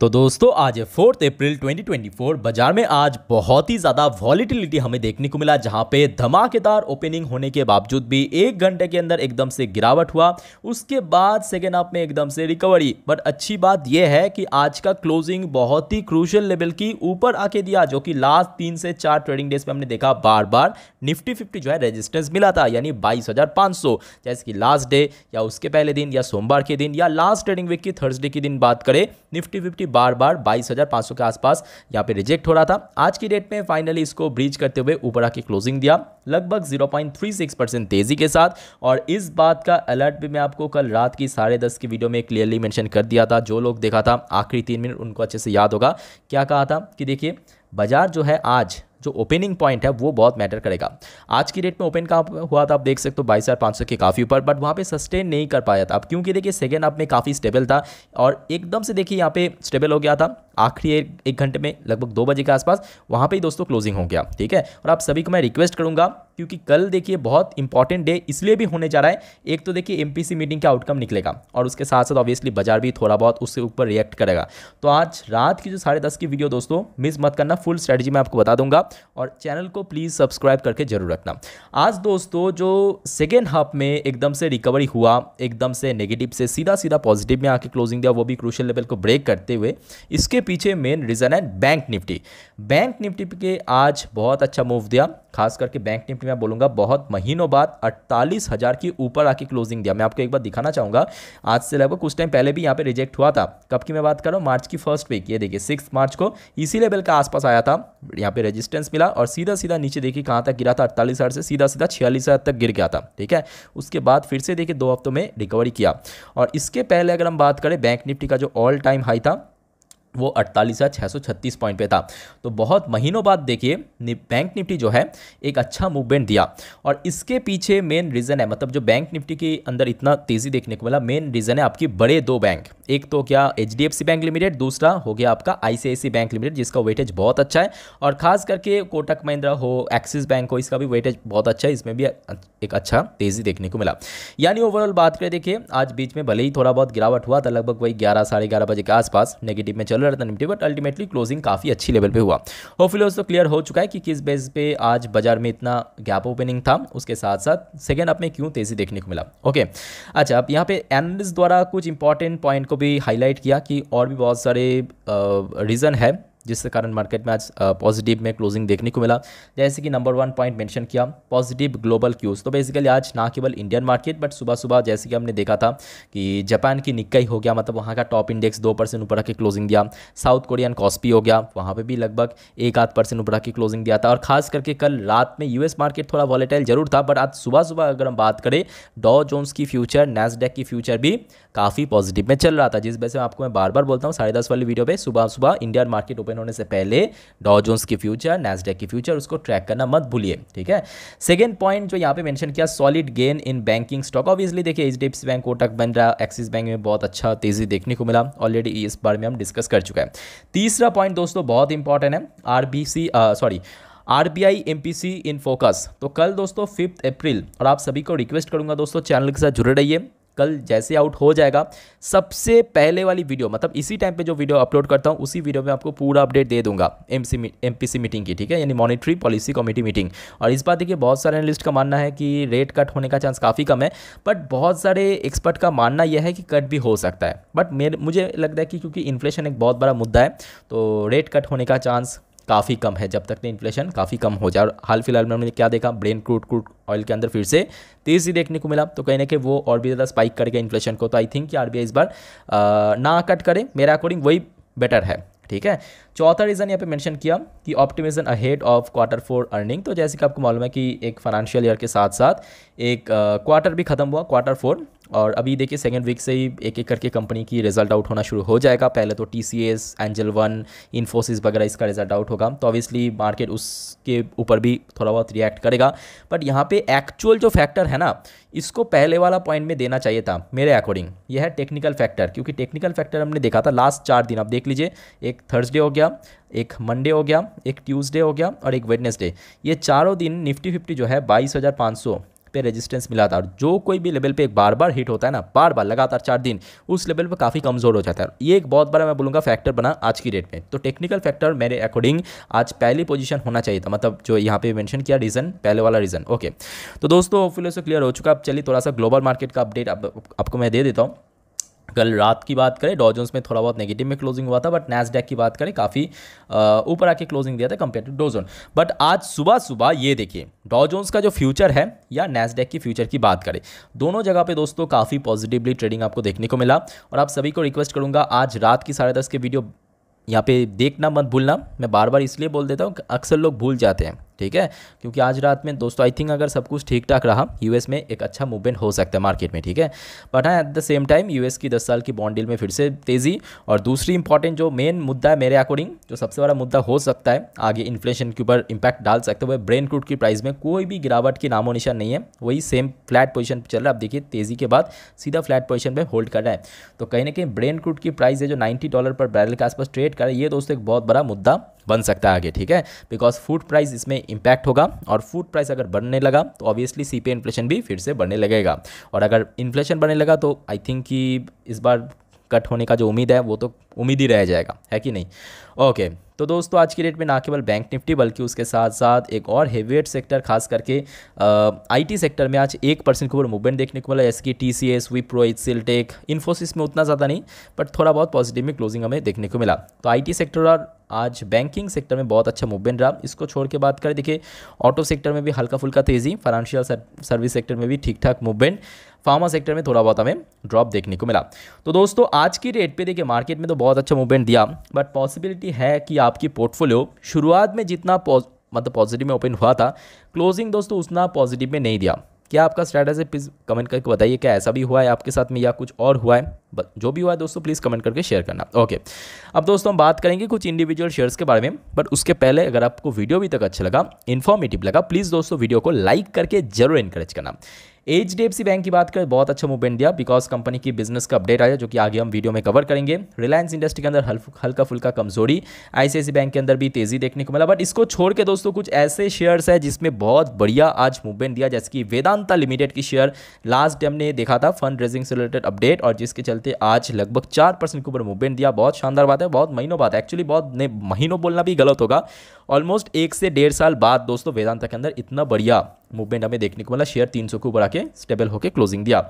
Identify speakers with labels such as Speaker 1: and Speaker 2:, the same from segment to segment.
Speaker 1: तो दोस्तों आज है फोर्थ अप्रैल 2024 बाजार में आज बहुत ही ज़्यादा वॉलीटिलिटी हमें देखने को मिला जहां पे धमाकेदार ओपनिंग होने के बावजूद भी एक घंटे के अंदर एकदम से गिरावट हुआ उसके बाद सेकेंड हाफ में एकदम से रिकवरी बट अच्छी बात यह है कि आज का क्लोजिंग बहुत ही क्रूशल लेवल की ऊपर आके दिया जो कि लास्ट तीन से चार ट्रेडिंग डेज में हमने देखा बार बार निफ्टी फिफ्टी जो है रजिस्टेंस मिला था यानी बाईस जैसे कि लास्ट डे या उसके पहले दिन या सोमवार के दिन या लास्ट ट्रेडिंग वीक की थर्सडे के दिन बात करें निफ्टी फिफ्टी भी बार बार 22,500 के आसपास यहाँ पे रिजेक्ट हो रहा था आज की डेट में फाइनली इसको ब्रीच करते हुए ऊपर आके क्लोजिंग दिया लगभग 0.36 परसेंट तेज़ी के साथ और इस बात का अलर्ट भी मैं आपको कल रात की साढ़े दस की वीडियो में क्लियरली मेंशन कर दिया था जो लोग देखा था आखिरी तीन मिनट उनको अच्छे से याद होगा क्या कहा था कि देखिए बाजार जो है आज जो ओपनिंग पॉइंट है वो बहुत मैटर करेगा आज की डेट में ओपन कहाँ हुआ था आप देख सकते हो बाईस हज़ार पाँच सौ के काफ़ी ऊपर बट वहाँ पे सस्टेन नहीं कर पाया था अब क्योंकि देखिए सेकेंड हाफ में काफ़ी स्टेबल था और एकदम से देखिए यहाँ पे स्टेबल हो गया था आखिरी एक घंटे में लगभग दो बजे के आसपास वहाँ पर ही दोस्तों क्लोजिंग हो गया ठीक है और आप सभी को मैं रिक्वेस्ट करूँगा क्योंकि कल देखिए बहुत इंपॉर्टेंट डे इसलिए भी होने जा रहा है एक तो देखिए एमपीसी मीटिंग का आउटकम निकलेगा और उसके साथ साथ ऑब्वियसली बाजार भी थोड़ा बहुत उससे ऊपर रिएक्ट करेगा तो आज रात की जो साढ़े दस की वीडियो दोस्तों मिस मत करना फुल स्ट्रैटेजी मैं आपको बता दूंगा और चैनल को प्लीज़ सब्सक्राइब करके जरूर रखना आज दोस्तों जो सेकेंड हाफ में एकदम से रिकवरी हुआ एकदम से नेगेटिव से सीधा सीधा पॉजिटिव में आके क्लोजिंग दिया वो भी क्रूशल लेवल को ब्रेक करते हुए इसके पीछे मेन रीज़न है बैंक निफ्टी बैंक निफ्टी के आज बहुत अच्छा मूव दिया खास करके बैंक निफ्टी मैं बोलूँगा बहुत महीनों बाद अड़तालीस हज़ार ऊपर आके क्लोजिंग दिया मैं आपको एक बार दिखाना चाहूँगा आज से लगभग कुछ टाइम पहले भी यहाँ पे रिजेक्ट हुआ था कब की मैं बात कर रहा हूँ मार्च की फर्स्ट वीक ये देखिए सिक्स मार्च को इसी लेवल के आसपास आया था यहाँ पे रेजिस्टेंस मिला और सीधा सीधा नीचे देखिए कहाँ तक गिरा था अड़तालीस हज़ार से सीधा सीधा छियालीस हज़ार तक गिर गया था ठीक है उसके बाद फिर से देखिए दो हफ्तों में रिकवरी किया और इसके पहले अगर हम बात करें बैंक निफ्टी का जो ऑल टाइम हाई था वो अड़तालीस हज़ार छः सौ छत्तीस पॉइंट पे था तो बहुत महीनों बाद देखिए बैंक निफ्टी जो है एक अच्छा मूवमेंट दिया और इसके पीछे मेन रीज़न है मतलब जो बैंक निफ्टी के अंदर इतना तेज़ी देखने को मिला मेन रीज़न है आपकी बड़े दो बैंक एक तो क्या एच बैंक लिमिटेड दूसरा हो गया आपका आई बैंक लिमिटेड जिसका वेटेज बहुत अच्छा है और ख़ास करके कोटक महिंद्रा हो एक्सिस बैंक हो इसका भी वेटेज बहुत अच्छा है इसमें भी एक अच्छा तेज़ी देखने को मिला यानी ओवरऑल बात करें देखिए आज बीच में भले ही थोड़ा बहुत गिरावट हुआ था लगभग वही ग्यारह साढ़े ग्यारह बजे के आसपास नेगेटिव में चल रहा था निफ्टी बट अल्टीमेटली क्लोजिंग काफ़ी अच्छी लेवल पे हुआ होपफुली दोस्तों क्लियर हो चुका है कि किस बेस पे आज बाजार में इतना गैप ओपनिंग था उसके साथ साथ सेकेंड अप में क्यों तेज़ी देखने को मिला ओके अच्छा अब यहाँ पे एनालिस्ट द्वारा कुछ इंपॉर्टेंट पॉइंट को भी हाईलाइट किया कि और भी बहुत सारे रीज़न है जिसके कारण मार्केट में आज पॉजिटिव में क्लोजिंग देखने को मिला जैसे कि नंबर वन पॉइंट मेंशन किया पॉजिटिव ग्लोबल क्यूज़ तो बेसिकली आज ना केवल इंडियन मार्केट बट सुबह सुबह जैसे कि हमने देखा था कि जापान की निकाई हो गया मतलब वहाँ का टॉप इंडेक्स दो परसेंट ऊपर आके क्लोजिंग दिया साउथ कोरियन कॉस्पी हो गया वहाँ पर भी लगभग एक आध परसेंट ऊपर आके क्लोजिंग दिया था और खास करके कल रात में यूएस मार्केट थोड़ा वॉलेटाइल जरूर था बट आज सुबह सुबह अगर हम बात करें डॉ जोन्स की फ्यूचर नैसडेक की फ्यूचर भी काफ़ी पॉजिटिव में चल रहा था जिस वजह से आपको मैं बार बार बोलता हूँ साढ़े दस वाली वीडियो पर सुबह सुबह इंडियन मार्केट ओपन ओपन होने से पहले डॉजोन्स की फ्यूचर नैसडेक की फ्यूचर उसको ट्रैक करना मत भूलिए ठीक है सेकेंड पॉइंट जो यहाँ पे मैंशन किया solid gain in banking stock obviously देखिए एच बैंक कोटक बन रहा एक्सिस बैंक में बहुत अच्छा तेजी देखने को मिला ऑलरेडी इस बारे में हम डिस्कस कर चुका है तीसरा पॉइंट दोस्तों बहुत इंपॉर्टेंट है R sorry R B I M P C in focus तो कल दोस्तों फिफ्थ अप्रैल और आप सभी को रिक्वेस्ट करूंगा दोस्तों चैनल के साथ जुड़े रहिए कल जैसे आउट हो जाएगा सबसे पहले वाली वीडियो मतलब इसी टाइम पे जो वीडियो अपलोड करता हूँ उसी वीडियो में आपको पूरा अपडेट दे दूंगा एम सी मीटिंग की ठीक है यानी मॉनिटरी पॉलिसी कमेटी मीटिंग और इस बात देखिए बहुत सारे एनलिस्ट का मानना है कि रेट कट होने का चांस काफ़ी कम है बट बहुत सारे एक्सपर्ट का मानना यह है कि कट भी हो सकता है बट मेरे मुझे लगता है कि क्योंकि इन्फ्लेशन एक बहुत बड़ा मुद्दा है तो रेट कट होने का चांस काफ़ी कम है जब तक ने इन्फ्लेशन काफ़ी कम हो जाए हाल फिलहाल में हमने क्या देखा ब्रेन क्रूड क्रूड ऑयल के अंदर फिर से तेज़ी देखने को मिला तो कहीं ना कहीं वो और भी ज़्यादा स्पाइक करके इन्फ्लेशन को तो आई थिंक कि आर इस बार आ, ना कट करे मेरे अकॉर्डिंग वही बेटर है ठीक है चौथा रीज़न यहाँ पे मेंशन किया कि optimism ahead of quarter four earning तो जैसे कि आपको मालूम है कि एक फाइनेंशियल ईयर के साथ साथ एक क्वार्टर भी ख़त्म हुआ क्वार्टर फोर और अभी देखिए सेकेंड वीक से ही एक एक करके कंपनी की रिजल्ट आउट होना शुरू हो जाएगा पहले तो T C S Angel One Infosys वगैरह इसका रिजल्ट आउट होगा तो ऑब्वियसली मार्केट उसके ऊपर भी थोड़ा बहुत रिएक्ट करेगा बट यहाँ पे एक्चुअल जो फैक्टर है ना इसको पहले वाला पॉइंट में देना चाहिए था मेरे अकॉर्डिंग यह है टेक्निकल फैक्टर क्योंकि टेक्निकल फैक्टर हमने देखा था लास्ट चार दिन आप देख लीजिए एक थर्सडे हो गया एक मंडे हो गया एक ट्यूसडे हो गया और एक वेडनेसडे ये चारों दिन निफ्टी फिफ्टी जो है बाईस हज़ार पाँच सौ पे रेजिस्टेंस मिला था और जो कोई भी लेवल पे एक बार बार हिट होता है ना बार बार लगातार चार दिन उस लेवल पर काफ़ी कमज़ोर हो जाता है ये एक बहुत बड़ा मैं बोलूँगा फैक्टर बना आज की डेट में तो टेक्निकल फैक्टर मेरे अकॉर्डिंग आज पहली पोजिशन होना चाहिए था मतलब जो यहाँ पे मैंशन किया रीज़न पहले वाला रीज़न ओके तो दोस्तों फिलो से क्लियर हो चुका अब चलिए थोड़ा सा ग्लोबल मार्केट का अपडेट आपको मैं दे देता हूँ कल रात की बात करें डॉजोन्स में थोड़ा बहुत नेगेटिव में क्लोजिंग हुआ था बट नैसडेक की बात करें काफ़ी ऊपर आके क्लोजिंग दिया था कंपेयर टू डोजोन बट आज सुबह सुबह ये देखिए डॉजोन्स का जो फ्यूचर है या नैसडेक की फ्यूचर की बात करें दोनों जगह पे दोस्तों काफ़ी पॉजिटिवली ट्रेडिंग आपको देखने को मिला और आप सभी को रिक्वेस्ट करूँगा आज रात की साढ़े दस के वीडियो यहाँ पे देखना मत भूलना मैं बार बार इसलिए बोल देता हूँ अक्सर लोग भूल जाते हैं ठीक है क्योंकि आज रात में दोस्तों आई थिंक अगर सब कुछ ठीक ठाक रहा यूएस में एक अच्छा मूवमेंट हो सकता है मार्केट में ठीक है बट हाँ at the same time US की दस साल की बॉन्ड डील में फिर से तेज़ी और दूसरी इंपॉर्टेंट जो मेन मुद्दा है मेरे अकॉर्डिंग जो सबसे बड़ा मुद्दा हो सकता है आगे इन्फ्लेशन के ऊपर इंपैक्ट डाल सकते हुए ब्रेन क्रूड की प्राइस में कोई भी गिरावट की नामो निशान नहीं है वही सेम फ्लैट पोजिशन चल रहा है आप देखिए तेज़ी के बाद सीधा फ्लैट पोजिशन पर होल्ड कर रहा है तो कहीं ना कहीं ब्रेन क्रूड की प्राइस है जो नाइन्टी डॉलर पर बैरल के आसपास ट्रेड कर रहा है ये दोस्तों एक बहुत बड़ा मुद्दा बन सकता है आगे ठीक है बिकॉज फूड प्राइस इसमें इम्पैक्ट होगा और फूड प्राइस अगर बढ़ने लगा तो ऑब्वियसली सी इन्फ्लेशन भी फिर से बढ़ने लगेगा और अगर इन्फ्लेशन बढ़ने लगा तो आई थिंक कि इस बार कट होने का जो उम्मीद है वो तो उम्मीद ही रह जाएगा है कि नहीं ओके तो दोस्तों आज की डेट में ना केवल बैंक निफ्टी बल्कि उसके साथ साथ एक और हेवीवेट सेक्टर खास करके आईटी सेक्टर में आज एक परसेंट के ऊपर मूवमेंट देखने को मिला जैसे कि T C S Wipro H C tech Infosys में उतना ज़्यादा नहीं बट थोड़ा बहुत पॉजिटिव में क्लोजिंग हमें देखने को मिला तो आईटी सेक्टर और आज बैंकिंग सेक्टर में बहुत अच्छा मूवमेंट रहा इसको छोड़ के बात करें देखिए ऑटो सेक्टर में भी हल्का फुल्का तेज़ी फाइनेंशियल सर्विस सेक्टर में भी ठीक ठाक मूवमेंट फार्मा सेक्टर में थोड़ा बहुत हमें ड्रॉप देखने को मिला तो दोस्तों आज की डेट पे देखिए मार्केट में तो बहुत बहुत अच्छा मूवमेंट दिया बट पॉसिबिलिटी है कि आपकी पोर्टफोलियो शुरुआत में जितना मतलब पॉजिटिव में ओपन हुआ था क्लोजिंग दोस्तों उतना पॉजिटिव में नहीं दिया क्या आपका है प्लीज़ कमेंट करके बताइए क्या ऐसा भी हुआ है आपके साथ में या कुछ और हुआ है जो भी हुआ है दोस्तों प्लीज़ कमेंट करके शेयर करना ओके अब दोस्तों हम बात करेंगे कुछ इंडिविजुअल शेयर्स के बारे में बट उसके पहले अगर आपको वीडियो अभी तक अच्छा लगा इन्फॉर्मेटिव लगा प्लीज़ दोस्तों वीडियो को लाइक करके जरूर इंकरेज करना एच डी बैंक की बात करें बहुत अच्छा मूवमेंट दिया बिकॉज कंपनी की बिजनेस का अपडेट आया जो कि आगे हम वीडियो में कवर करेंगे रिलायंस इंडस्ट्री के अंदर हल्का फुल्का कमजोरी आईसीआईसी बैंक के अंदर भी तेजी देखने को मिला बट इसको छोड़ के दोस्तों कुछ ऐसे शेयर्स है जिसमें बहुत बढ़िया आज मूवमेंट दिया जैसे कि वेदांता लिमिटेड की शेयर लास्ट टाइम ने देखा था फंड रेजिंग से रिलेटेड अपडेट और जिसके चलते आज लगभग चार परसेंट के ऊपर मूवमेंट दिया बहुत शानदार बात है बहुत महीनों बात है एक्चुअली बहुत महीनों बोलना भी गलत होगा ऑलमोस्ट एक से डेढ़ साल बाद दोस्तों वेदांता के अंदर इतना बढ़िया मूवमेंट हमें देखने को मिला शेयर 300 के ऊपर आके स्टेबल होकर क्लोजिंग दिया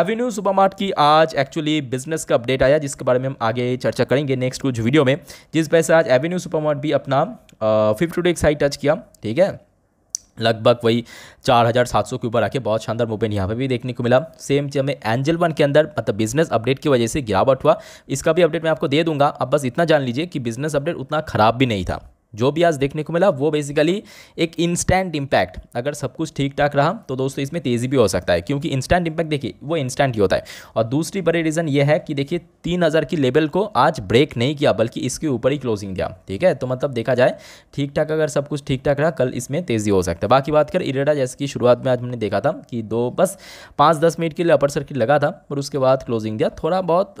Speaker 1: एवेन्यू सुपरमार्ट की आज एक्चुअली बिजनेस का अपडेट आया जिसके बारे में हम आगे चर्चा करेंगे नेक्स्ट कुछ वीडियो में जिस वजह से आज एवेन्यू सुपरमार्ट भी अपना फिफ्टी टू एक हाई टच किया ठीक है लगभग वही 4,700 के ऊपर आके बहुत शानदार मूवमेंट यहाँ पे भी देखने को मिला सेम चीज हमें एंजल वन के अंदर मतलब बिजनेस अपडेट की वजह से गिरावट हुआ इसका भी अपडेट मैं आपको दे दूंगा अब बस इतना जान लीजिए कि बिजनेस अपडेट उतना खराब भी नहीं था जो भी आज देखने को मिला वो बेसिकली एक इंस्टेंट इंपैक्ट अगर सब कुछ ठीक ठाक रहा तो दोस्तों इसमें तेज़ी भी हो सकता है क्योंकि इंस्टेंट इंपैक्ट देखिए वो इंस्टेंट ही होता है और दूसरी बड़ी रीज़न ये है कि देखिए तीन हज़ार की लेवल को आज ब्रेक नहीं किया बल्कि इसके ऊपर ही क्लोजिंग दिया ठीक है तो मतलब देखा जाए ठीक ठाक अगर सब कुछ ठीक ठाक रहा कल इसमें तेज़ी हो सकता है बाकी बात कर इरेडा जैसे कि शुरुआत में आज हमने देखा था कि दो बस पाँच दस मिनट के लिए अपर सर्किट लगा था और उसके बाद क्लोजिंग दिया थोड़ा बहुत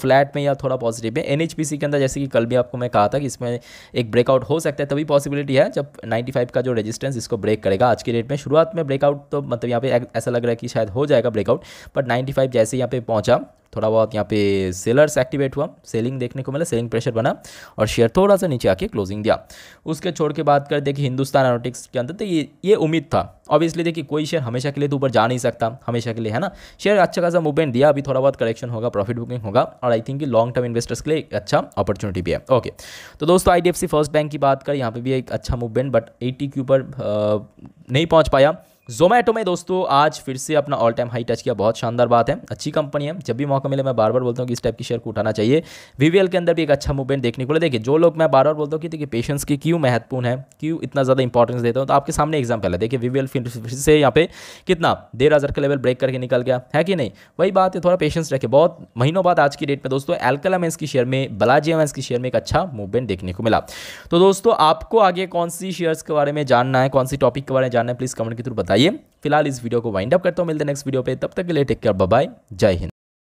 Speaker 1: फ्लैट में या थोड़ा पॉजिटिव में एन के अंदर जैसे कि कल भी आपको मैं कहा था कि इसमें एक ब्रेकआउट हो सकता है तभी पॉसिबिलिटी है जब 95 का जो रेजिस्टेंस इसको ब्रेक करेगा आज की डेट में शुरुआत में ब्रेकआउट तो मतलब यहाँ पे ऐसा लग रहा है कि शायद हो जाएगा ब्रेकआउट बट 95 जैसे यहाँ पे पहुँचा थोड़ा बहुत यहाँ पे सेलर्स एक्टिवेट हुआ सेलिंग देखने को मिला सेलिंग प्रेशर बना और शेयर थोड़ा सा नीचे आके क्लोजिंग दिया उसके छोड़ के बात कर देखिए हिंदुस्तान एनोटिक्स के अंदर तो ये ये उम्मीद था ऑब्वियसली देखिए कोई शेयर हमेशा के लिए तो ऊपर जा नहीं सकता हमेशा के लिए है ना शेयर अच्छा खासा मूवमेंट दिया अभी थोड़ा बहुत करेक्शन होगा प्रॉफिट बुकिंग होगा और I think long term investors के लिए अच्छा अपॉर्चुनिटी भी है ओके तो दोस्तों आई फर्स्ट बैंक की बात कर यहाँ पर भी एक अच्छा मूवमेंट बट एट्टी के ऊपर नहीं पहुँच पाया जोमेटो में दोस्तों आज फिर से अपना ऑल टाइम हाई टच किया बहुत शानदार बात है अच्छी कंपनी है जब भी मौका मिले मैं बार बार बोलता हूँ कि इस टाइप की शेयर को उठाना चाहिए वीवीएल के अंदर भी एक अच्छा मूवमेंट देखने को देखिए जो लोग मैं बार बार बोलता हूँ कि देखिए पेशेंस की क्यों महत्वपूर्ण है क्यों इतना ज़्यादा इंपॉर्टेंस देता हूँ तो आपके सामने एग्जाम्पल है देखिए वीवीएल फिर से यहाँ पे कितना देर हज़ार का लेवल ब्रेक करके निकल गया है कि नहीं वही बात है थोड़ा पेशेंस रखे बहुत महीनों बाद आज की डेट में दोस्तों एल्कलामेंस की शेयर में बलाजियामेंस की शेयर में एक अच्छा मूवमेंट देखने को मिला तो दोस्तों आपको आगे कौन सी शेयर्स के बारे में जानना है कौन सी टॉपिक के बारे में जानना है प्लीज़ कमेंट के थ्रू बताइए आइए फिलहाल इस वीडियो को वाइंड अप करता हूँ मिलते नेक्स्ट वीडियो पे तब तक के लिए टेक केयर बाय जय हिंद